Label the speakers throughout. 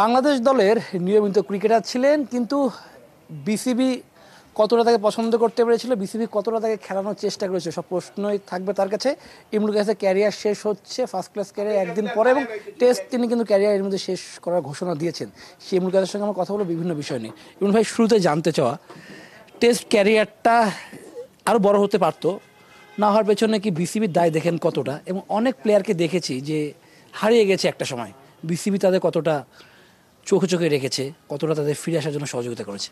Speaker 1: বাংলাদেশ দলের নিয়মিত ক্রিকেটার ছিলেন কিন্তু বিসিবি কতটা তাকে পছন্দ করতে পেরেছিল বিসিবি কতটা তাকে খেলানোর চেষ্টা করেছে সব প্রশ্নই থাকবে তার কাছে ইমরুল কাছে ক্যারিয়ার শেষ হচ্ছে ফার্স্ট ক্লাস ক্যারিয়ার একদিন পরে এবং টেস্ট তিনি কিন্তু ক্যারিয়ার এর মধ্যে শেষ করার ঘোষণা দিয়েছেন সেই ইমরুল কাজের সঙ্গে আমার কথা বলো বিভিন্ন বিষয় নিয়ে ইমরুল ভাই শুরুতে জানতে চাওয়া টেস্ট ক্যারিয়ারটা আরও বড় হতে পারতো না হওয়ার পেছনে কি বিসিবির দায় দেখেন কতটা এবং অনেক প্লেয়ারকে দেখেছি যে হারিয়ে গেছে একটা সময় বিসিবি তাদের কতটা চোখে চোখে রেখেছে কতটা তাদের ফিরে আসার জন্য সহযোগিতা করেছে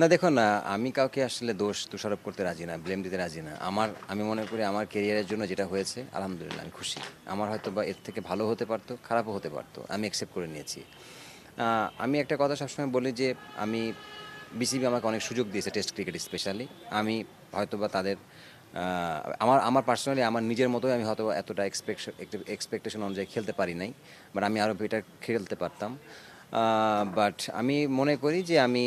Speaker 2: না দেখো না আমি কাউকে আসলে দোষ তুষারোপ করতে রাজি না ব্লেম দিতে রাজি না আমার আমি মনে করি আমার কেরিয়ারের জন্য যেটা হয়েছে আলহামদুলিল্লাহ আমি খুশি আমার হয়তো বা এর থেকে ভালো হতে পারতো খারাপও হতে পারতো আমি অ্যাকসেপ্ট করে নিয়েছি আমি একটা কথা সবসময় বলি যে আমি বিসিবি আমাকে অনেক সুযোগ দিয়েছে টেস্ট ক্রিকেট স্পেশালি আমি হয়তো বা তাদের আমার আমার পার্সোনালি আমার নিজের মতোই আমি হয়তো এতটা এক্সপেকশন এক্সপেকটেশন অনুযায়ী খেলতে পারি নাই বাট আমি আরও বেটার খেলতে পারতাম বাট আমি মনে করি যে আমি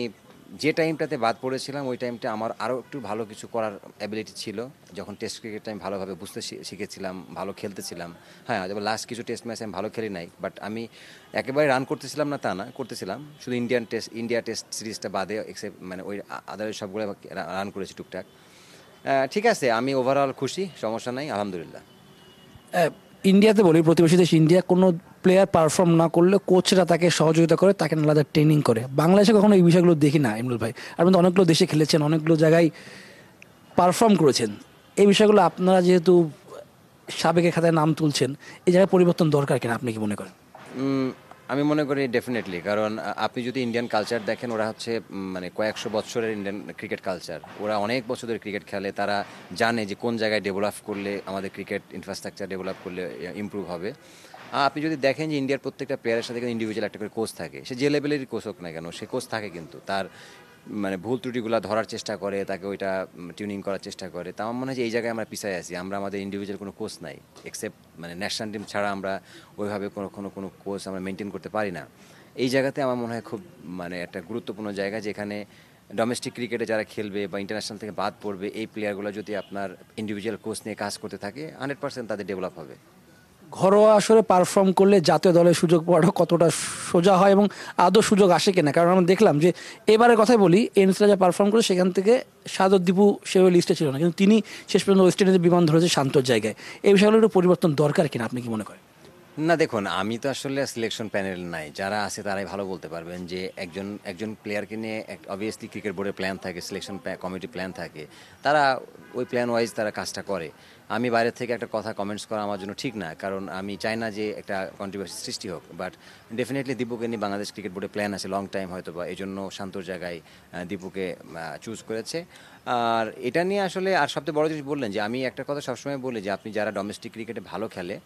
Speaker 2: যে টাইমটাতে বাদ পড়েছিলাম ওই টাইমটা আমার আরও একটু ভালো কিছু করার অ্যাবিলিটি ছিল যখন টেস্ট ক্রিকেটটা আমি ভালোভাবে বুঝতে শিখেছিলাম ভালো খেলতেছিলাম হ্যাঁ যেমন লাস্ট কিছু টেস্ট ম্যাচ আমি ভালো খেলি নাই বাট আমি একেবারে রান করতেছিলাম না তা না করতেছিলাম শুধু ইন্ডিয়ান টেস্ট ইন্ডিয়া টেস্ট সিরিজটা বাদে এক্সেপ্ট মানে ওই আদারের সবগুলো রান করেছি টুকটাক ঠিক আছে আমি ওভারঅল খুশি সমস্যা নাই আলহামদুলিল্লাহ
Speaker 1: হ্যাঁ, ইন্ডিয়াতে বলি প্রতিবেশী দেশ ইন্ডিয়া কোনো প্লেয়ার পারফর্ম না করলে কোচরা তাকে সহযোগিতা করে তাকে আলাদা ট্রেনিং করে বাংলাদেশে কখনো এই বিষয়গুলো দেখি না ইমরুল ভাই আপনি অনেকগুলো দেশে খেলেছেন অনেকগুলো জায়গায় পারফর্ম করেছেন এই বিষয়গুলো আপনারা যেহেতু সাবেকের খাতায় নাম তুলছেন এই জায়গায় পরিবর্তন দরকার কিনা আপনি কি মনে করেন
Speaker 2: আমি মনে করি ডেফিনেটলি কারণ আপনি যদি ইন্ডিয়ান কালচার দেখেন ওরা হচ্ছে মানে কয়েকশো বছরের ইন্ডিয়ান ক্রিকেট কালচার ওরা অনেক বছর ধরে ক্রিকেট খেলে তারা জানে যে কোন জায়গায় ডেভেলপ করলে আমাদের ক্রিকেট ইনফ্রাস্ট্রাকচার ডেভেলপ করলে ইম্প্রুভ হবে আর আপনি যদি দেখেন যে ইন্ডিয়ার প্রত্যেকটা প্লেয়ারের সাথে কিন্তু ইন্ডিভিজুয়াল একটা করে কোচ থাকে সে যে লেভেলেরই কোচ হোক না কেন সে কোচ থাকে কিন্তু তার মানে ভুল ত্রুটিগুলো ধরার চেষ্টা করে তাকে ওইটা টিউনিং করার চেষ্টা করে তা আমার মনে হয় যে এই জায়গায় আমরা পিছায় আছি আমরা আমাদের ইন্ডিভিজুয়াল কোনো কোচ নাই এক্সেপ্ট মানে ন্যাশনাল টিম ছাড়া আমরা ওইভাবে কোনো কোনো কোনো কোচ আমরা মেনটেন করতে পারি না এই জায়গাতে আমার মনে হয় খুব মানে একটা গুরুত্বপূর্ণ জায়গা যেখানে ডোমেস্টিক ক্রিকেটে যারা খেলবে বা ইন্টারন্যাশনাল থেকে বাদ পড়বে এই প্লেয়ারগুলো যদি আপনার ইন্ডিভিজুয়াল কোচ নিয়ে কাজ করতে থাকে হান্ড্রেড পার্সেন্ট তাদের ডেভেলপ হবে
Speaker 1: ঘরোয়া আসরে পারফর্ম করলে জাতীয় দলের সুযোগ পাওয়াটা কতটা সোজা হয় এবং আদৌ সুযোগ আসে কিনা কারণ আমরা দেখলাম যে এবারের কথাই বলি এনসরা যা পারফর্ম করে সেখান থেকে সাদর দীপু সেভাবে লিস্টে ছিল না কিন্তু তিনি শেষ পর্যন্ত ওয়েস্ট ইন্ডিজের বিমান ধরেছে শান্তর জায়গায় এই বিষয়গুলো একটু পরিবর্তন দরকার কিনা আপনি কি মনে করেন
Speaker 2: না দেখুন আমি তো আসলে সিলেকশন প্যানেল নাই যারা আছে তারাই ভালো বলতে পারবেন যে একজন একজন প্লেয়ারকে নিয়ে অবভিয়াসলি ক্রিকেট বোর্ডের প্ল্যান থাকে সিলেকশন কমিটি প্ল্যান থাকে তারা ওই প্ল্যান ওয়াইজ তারা কাজটা করে আমি বাইরে থেকে একটা কথা কমেন্টস করা আমার জন্য ঠিক না কারণ আমি চাই না যে একটা কন্ট্রিভার্সি সৃষ্টি হোক বাট ডেফিনেটলি দীপুকে নিয়ে বাংলাদেশ ক্রিকেট বোর্ডে প্ল্যান আছে লং টাইম হয়তো বা এই জন্য শান্তর জায়গায় দীপুকে চুজ করেছে আর এটা নিয়ে আসলে আর সবচেয়ে বড় জিনিস বললেন যে আমি একটা কথা সবসময় বলি যে আপনি যারা ডোমেস্টিক ক্রিকেটে ভালো খেলে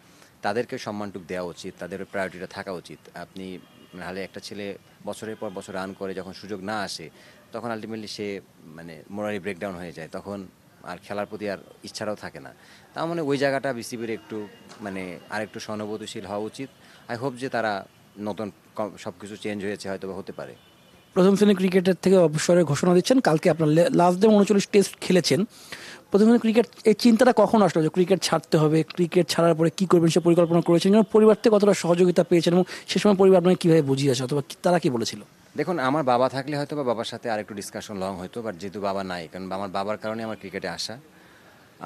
Speaker 2: তাদেরকে সম্মানটুক দেওয়া উচিত তাদের প্রায়োরিটিটা থাকা উচিত আপনি নাহলে একটা ছেলে বছরের পর বছর রান করে যখন সুযোগ না আসে তখন আলটিমেটলি সে মানে মোরালি ব্রেকডাউন হয়ে যায় তখন আর খেলার প্রতি আর ইচ্ছাটাও থাকে না তার মানে ওই জায়গাটা বিসিবির একটু মানে আরেকটু সহানুভূতিশীল হওয়া উচিত আই হোপ যে তারা নতুন সব কিছু চেঞ্জ হয়েছে হয়তো হতে পারে
Speaker 1: প্রথম শ্রেণীর ক্রিকেটের থেকে অবসরের ঘোষণা দিচ্ছেন কালকে আপনার লাস্ট ডে উনচল্লিশ টেস্ট খেলেছেন প্রথম শ্রেণীর ক্রিকেট এই চিন্তাটা কখন আসলো যে ক্রিকেট ছাড়তে হবে ক্রিকেট ছাড়ার পরে কী করবেন সে পরিকল্পনা করেছেন যেমন পরিবার থেকে কতটা সহযোগিতা পেয়েছেন এবং সে সময় পরিবার আপনাকে কীভাবে আছে অথবা তারা কী বলেছিল
Speaker 2: দেখুন আমার বাবা থাকলে হয়তো বা বাবার সাথে আরেকটু ডিসকাশন লং হতো বাট যেহেতু বাবা নাই কারণ আমার বাবার কারণে আমার ক্রিকেটে আসা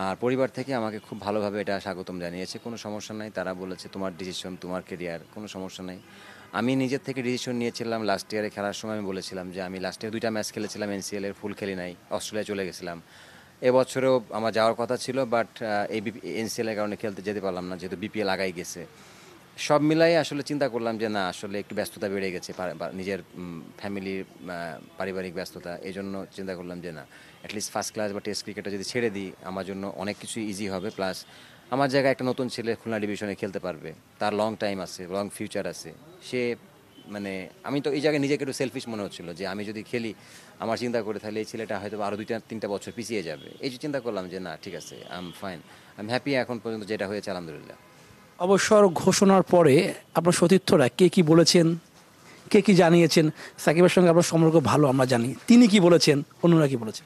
Speaker 2: আর পরিবার থেকে আমাকে খুব ভালোভাবে এটা স্বাগতম জানিয়েছে কোনো সমস্যা নাই তারা বলেছে তোমার ডিসিশন তোমার কেরিয়ার কোনো সমস্যা নাই আমি নিজের থেকে ডিসিশন নিয়েছিলাম লাস্ট ইয়ারে খেলার সময় আমি বলেছিলাম যে আমি লাস্ট ইয়ার দুইটা ম্যাচ খেলেছিলাম এনসিএল এর ফুল খেলি নাই অস্ট্রেলিয়া চলে গেছিলাম এবছরেও আমার যাওয়ার কথা ছিল বাট এই এর কারণে খেলতে যেতে পারলাম না যেহেতু বিপিএল আগাই গেছে সব মিলাই আসলে চিন্তা করলাম যে না আসলে একটু ব্যস্ততা বেড়ে গেছে নিজের ফ্যামিলির পারিবারিক ব্যস্ততা এই জন্য চিন্তা করলাম যে না অ্যাটলিস্ট ফার্স্ট ক্লাস বা টেস্ট ক্রিকেটটা যদি ছেড়ে দিই আমার জন্য অনেক কিছু ইজি হবে প্লাস আমার জায়গায় একটা নতুন ছেলে খুলনা ডিভিশনে খেলতে পারবে তার লং টাইম আছে লং ফিউচার আছে সে মানে আমি তো এই জায়গায় নিজেকে একটু সেলফিশ মনে হচ্ছিলো যে আমি যদি খেলি আমার চিন্তা করে তাহলে এই ছেলেটা হয়তো আরও দুইটা তিনটা বছর পিছিয়ে যাবে এই যে চিন্তা করলাম যে না ঠিক আছে I am fine I am happy এখন পর্যন্ত যেটা হয়েছে আলহামদুলিল্লাহ
Speaker 1: অবসর ঘোষণার পরে আপনার সতীর্থরা কে কি বলেছেন কে কি জানিয়েছেন সাকিবের সঙ্গে আপনার সম্পর্ক ভালো আমরা জানি তিনি কি বলেছেন অন্যরা কি বলেছেন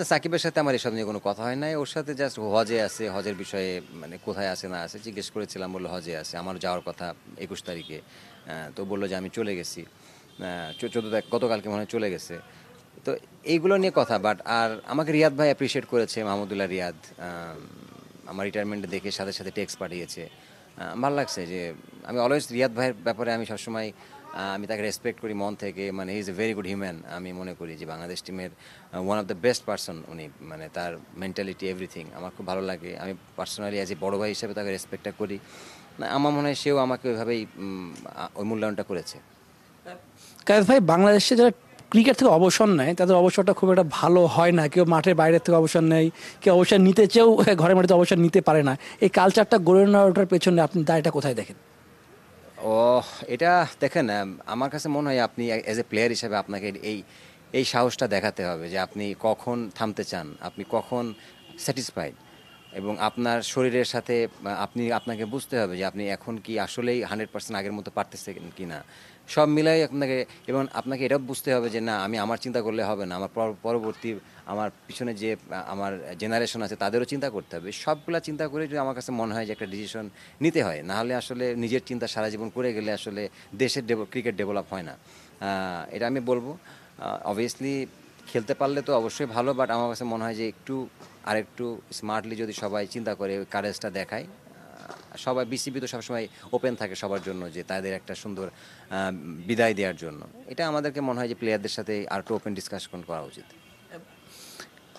Speaker 2: না সাকিবের সাথে আমার এসব নিয়ে কোনো কথা হয় নাই ওর সাথে জাস্ট হজে আছে হজের বিষয়ে মানে কোথায় আছে না আছে জিজ্ঞেস করেছিলাম বললো হজে আছে আমার যাওয়ার কথা একুশ তারিখে তো বললো যে আমি চলে গেছি চোদ্দ তারিখ গতকালকে মনে হয় চলে গেছে তো এইগুলো নিয়ে কথা বাট আর আমাকে রিয়াদ ভাই অ্যাপ্রিসিয়েট করেছে মাহমুদুল্লাহ রিয়াদ আমার রিটায়ারমেন্ট দেখে সাথে সাথে টেক্সট পাঠিয়েছে ভালো লাগছে যে আমি অলওয়েজ রিয়াদ ভাইয়ের ব্যাপারে আমি সবসময় আমি তাকে রেসপেক্ট করি মন থেকে মানে is a very good human আমি মনে করি যে বাংলাদেশ টিমের one of the best person উনি মানে তার মেন্টালিটি এভরিথিং আমার খুব ভালো লাগে আমি পার্সোনালি অ্যাজ এ বড় ভাই হিসেবে তাকে রেসপেক্টটা করি না মানে আমার মনে হয় সেও আমাকে ওইভাবেই ওই মূল্যায়নটা করেছে
Speaker 1: কাজ ভাই বাংলাদেশে যারা ক্রিকেট থেকে অবসর নেয় তাদের অবসরটা খুব একটা ভালো হয় না কেউ মাঠের বাইরের থেকে অবসর নেয় কেউ অবসর নিতে চেয়েও ঘরের মাঠে অবসর নিতে পারে না এই কালচারটা গড়ে ওঠার পেছনে আপনি দায়টা কোথায় দেখেন
Speaker 2: ও এটা দেখেন আমার কাছে মনে হয় আপনি অ্যাজ এ প্লেয়ার হিসেবে আপনাকে এই এই সাহসটা দেখাতে হবে যে আপনি কখন থামতে চান আপনি কখন স্যাটিসফাইড এবং আপনার শরীরের সাথে আপনি আপনাকে বুঝতে হবে যে আপনি এখন কি আসলেই হান্ড্রেড পার্সেন্ট আগের মতো পারতেছেন কি না সব মিলাই আপনাকে এবং আপনাকে এটা বুঝতে হবে যে না আমি আমার চিন্তা করলে হবে না আমার পরবর্তী আমার পিছনে যে আমার জেনারেশন আছে তাদেরও চিন্তা করতে হবে সবগুলা চিন্তা করে যদি আমার কাছে মনে হয় যে একটা ডিসিশন নিতে হয় নাহলে আসলে নিজের চিন্তা সারা জীবন করে গেলে আসলে দেশের ক্রিকেট ডেভেলপ হয় না এটা আমি বলবো অবভিয়াসলি খেলতে পারলে তো অবশ্যই ভালো বাট আমার কাছে মনে হয় যে একটু আর একটু স্মার্টলি যদি সবাই চিন্তা করে কারেজটা দেখায় সবাই বিসিবি তো সবসময় ওপেন থাকে সবার জন্য যে তাদের একটা সুন্দর বিদায় দেওয়ার জন্য এটা আমাদেরকে মনে হয় যে প্লেয়ারদের সাথে আর একটু ওপেন ডিসকাশন করা উচিত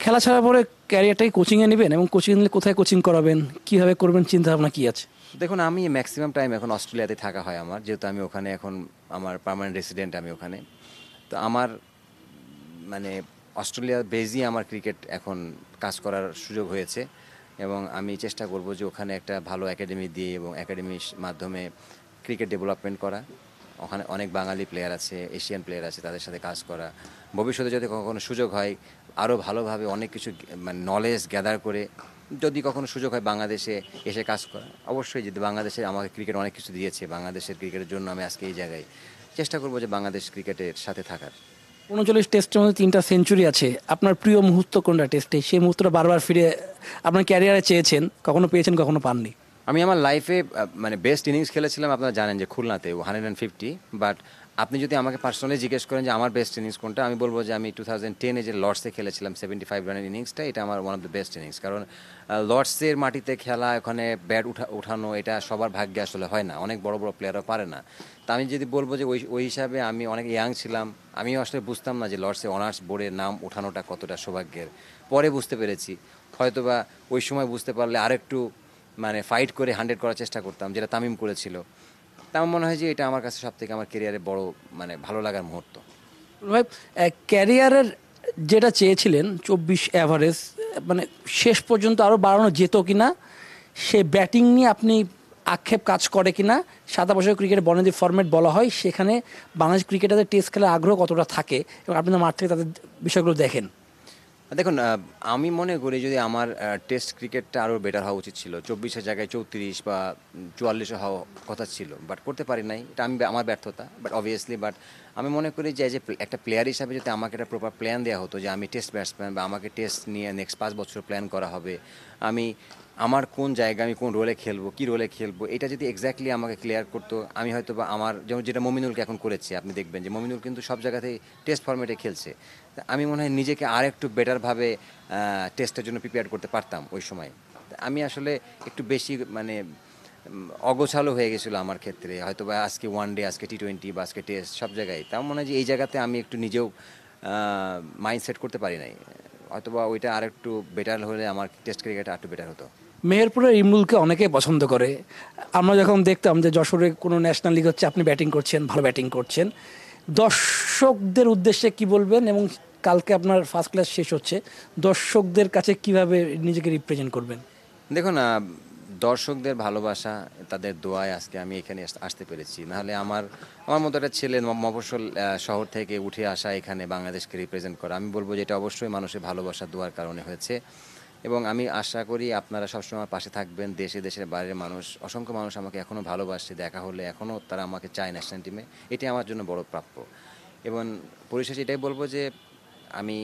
Speaker 1: খেলা ছাড়া পরে ক্যারিয়ারটাই কোচিংয়ে নেবেন এবং কোচিং নিলে কোথায় কোচিং করাবেন কীভাবে করবেন চিন্তা
Speaker 2: ভাবনা কী আছে দেখুন আমি ম্যাক্সিমাম টাইম এখন অস্ট্রেলিয়াতে থাকা হয় আমার যেহেতু আমি ওখানে এখন আমার পার্মানেন্ট রেসিডেন্ট আমি ওখানে তো আমার মানে অস্ট্রেলিয়া বেজি আমার ক্রিকেট এখন কাজ করার সুযোগ হয়েছে এবং আমি চেষ্টা করব যে ওখানে একটা ভালো একাডেমি দিয়ে এবং একাডেমির মাধ্যমে ক্রিকেট ডেভেলপমেন্ট করা ওখানে অনেক বাঙালি প্লেয়ার আছে এশিয়ান প্লেয়ার আছে তাদের সাথে কাজ করা ভবিষ্যতে যদি কখনো সুযোগ হয় আরও ভালোভাবে অনেক কিছু মানে নলেজ গ্যাদার করে যদি কখনো সুযোগ হয় বাংলাদেশে এসে কাজ করা অবশ্যই যদি বাংলাদেশে আমাকে ক্রিকেট অনেক কিছু দিয়েছে বাংলাদেশের ক্রিকেটের জন্য আমি আজকে এই জায়গায় চেষ্টা করবো যে বাংলাদেশ ক্রিকেটের সাথে থাকার
Speaker 1: উনচল্লিশ টেস্টের মধ্যে তিনটা সেঞ্চুরি আছে আপনার প্রিয় মুহূর্ত কোনটা টেস্টে সেই মুহূর্তটা বারবার ফিরে আপনার ক্যারিয়ারে চেয়েছেন কখনো পেয়েছেন কখনো পাননি
Speaker 2: আমি আমার লাইফে মানে বেস্ট ইনিংস খেলেছিলাম আপনারা জানেন যে খুলনাতে হান্ড্রেড অ্যান্ড ফিফটি বাট আপনি যদি আমাকে পার্সোনালি জিজ্ঞেস করেন যে আমার বেস্ট ইনিংস কোনটা আমি বলবো যে আমি টু থাউজেন্ড টেনে যে লর্ডসে খেলেছিলাম সেভেন্টি ফাইভ রানের ইনিংসটা এটা আমার one of the best innings কারণ লর্ডসের মাটিতে খেলা ওখানে ব্যাট উঠা উঠানো এটা সবার ভাগ্যে আসলে হয় না অনেক বড় বড় প্লেয়ারও পারে না তা আমি যদি বলবো যে ওই ওই হিসাবে আমি অনেক ইয়াং ছিলাম আমি আসলে বুঝতাম না যে লর্ডসে অনার্স বোর্ডের নাম ওঠানোটা কতটা সৌভাগ্যের পরে বুঝতে পেরেছি হয়তোবা ওই সময় বুঝতে পারলে আরেকটু মানে ফাইট করে হান্ড্রেড করার চেষ্টা করতাম যেটা তামিম করেছিল তা আমার মনে হয় যে এটা আমার কাছে সব থেকে আমার কেরিয়ারে বড় মানে ভালো লাগার মুহূর্ত
Speaker 1: ভাই ক্যারিয়ারের যেটা চেয়েছিলেন চব্বিশ অ্যাভারেজ মানে শেষ পর্যন্ত আরও বাড়ানো যেত কি না সে ব্যাটিং নিয়ে আপনি আক্ষেপ কাজ করে কি না সাদা বছর ক্রিকেট বর্ণালী ফর্মেট বলা হয় সেখানে বাংলাদেশ ক্রিকেটারদের টেস্ট খেলার আগ্রহ কতটা থাকে এবং আপনি মাঠ থেকে তাদের বিষয়গুলো দেখেন
Speaker 2: দেখুন আমি মনে করি যদি আমার টেস্ট ক্রিকেটটা আরও বেটার হওয়া উচিত ছিল চব্বিশের জায়গায় চৌত্রিশ বা চুয়াল্লিশে হওয়া কথা ছিল বাট করতে পারি নাই এটা আমি আমার ব্যর্থতা বাট অবভিয়াসলি বাট আমি মনে করি যে যে একটা প্লেয়ার হিসাবে যদি আমাকে একটা প্রপার প্ল্যান দেওয়া হতো যে আমি টেস্ট ব্যাটসম্যান বা আমাকে টেস্ট নিয়ে নেক্সট পাঁচ বছর প্ল্যান করা হবে আমি আমার কোন জায়গা আমি কোন রোলে খেলবো কি রোলে খেলবো এটা যদি এক্স্যাক্টলি আমাকে ক্লিয়ার করতো আমি হয়তো বা আমার যেমন যেটা মমিনুলকে এখন করেছি আপনি দেখবেন যে মমিনুল কিন্তু সব জায়গাতেই টেস্ট ফর্মেটে খেলছে আমি মনে হয় নিজেকে আর একটু বেটারভাবে টেস্টের জন্য প্রিপেয়ার করতে পারতাম ওই সময় আমি আসলে একটু বেশি মানে অগোছালো হয়ে গেছিলো আমার ক্ষেত্রে হয়তো বা আজকে ওয়ান ডে আজকে টি টোয়েন্টি বা আজকে টেস্ট সব জায়গায় তার মনে হয় যে এই জায়গাতে আমি একটু নিজেও মাইন্ডসেট করতে পারি নাই অথবা ওইটা আর একটু বেটার হলে আমার টেস্ট ক্রিকেট আর একটু বেটার হতো
Speaker 1: মেহেরপুরের ইমরুলকে অনেকেই পছন্দ করে আমরা যখন দেখতাম যে যশোরে কোনো ন্যাশনাল লিগ হচ্ছে আপনি ব্যাটিং করছেন ভালো ব্যাটিং করছেন দর্শকদের উদ্দেশ্যে কি বলবেন এবং কালকে আপনার ফার্স্ট ক্লাস শেষ হচ্ছে দর্শকদের কাছে কিভাবে নিজেকে রিপ্রেজেন্ট করবেন
Speaker 2: দেখুন দর্শকদের ভালোবাসা তাদের দোয়ায় আজকে আমি এখানে আসতে পেরেছি নাহলে আমার আমার মতো একটা ছেলে মফসল শহর থেকে উঠে আসা এখানে বাংলাদেশকে রিপ্রেজেন্ট করা আমি বলবো যে এটা অবশ্যই মানুষের ভালোবাসা দোয়ার কারণে হয়েছে এবং আমি আশা করি আপনারা সবসময় পাশে থাকবেন দেশে দেশের বাইরের মানুষ অসংখ্য মানুষ আমাকে এখনও ভালোবাসছে দেখা হলে এখনও তারা আমাকে চায় ন্যাশনাল টিমে এটি আমার জন্য বড় প্রাপ্য এবং পরিশেষে এটাই বলবো যে আমি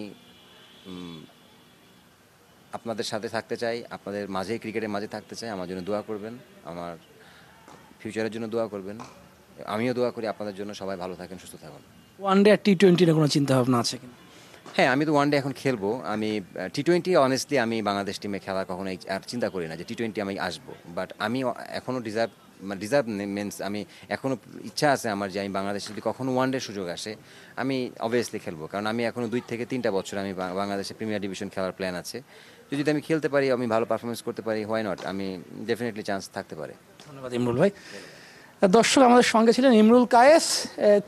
Speaker 2: আপনাদের সাথে থাকতে চাই আপনাদের মাঝে ক্রিকেটের মাঝে থাকতে চাই আমার জন্য দোয়া করবেন আমার ফিউচারের জন্য দোয়া করবেন আমিও দোয়া করি আপনাদের জন্য সবাই ভালো থাকেন সুস্থ থাকুন
Speaker 1: ওয়ান ডে আর টি টোয়েন্টির কোনো চিন্তাভাবনা আছে কিনা
Speaker 2: হ্যাঁ আমি তো ওয়ানডে এখন খেলবো আমি টি টোয়েন্টি অনেস্টলি আমি বাংলাদেশ টিমে খেলা কখনো আর চিন্তা করি না যে টি টোয়েন্টি আমি আসবো বাট আমি এখনও ডিজার্ভ মানে ডিজার্ভ মিনস আমি এখনও ইচ্ছা আছে আমার যে আমি বাংলাদেশে যদি কখনো ওয়ান ডে সুযোগ আসে আমি অবভিয়াসলি খেলবো কারণ আমি এখনও দুই থেকে তিনটা বছর আমি বাংলাদেশে প্রিমিয়ার ডিভিশন খেলার প্ল্যান আছে যদি আমি খেলতে পারি আমি ভালো পারফরমেন্স করতে পারি হোয়াই নট আমি ডেফিনেটলি চান্স থাকতে পারে ধন্যবাদ ইমরুল ভাই
Speaker 1: দর্শক আমাদের সঙ্গে ছিলেন ইমরুল কায়েস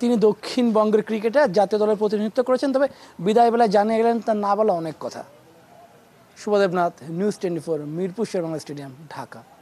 Speaker 1: তিনি দক্ষিণবঙ্গের ক্রিকেটার জাতীয় দলের প্রতিনিধিত্ব করেছেন তবে বিদায়বেলায় জানিয়ে গেলেন তার না বলা অনেক কথা Shubhadebnath news twenty four Mirpur Sherbangla stadium Dhaka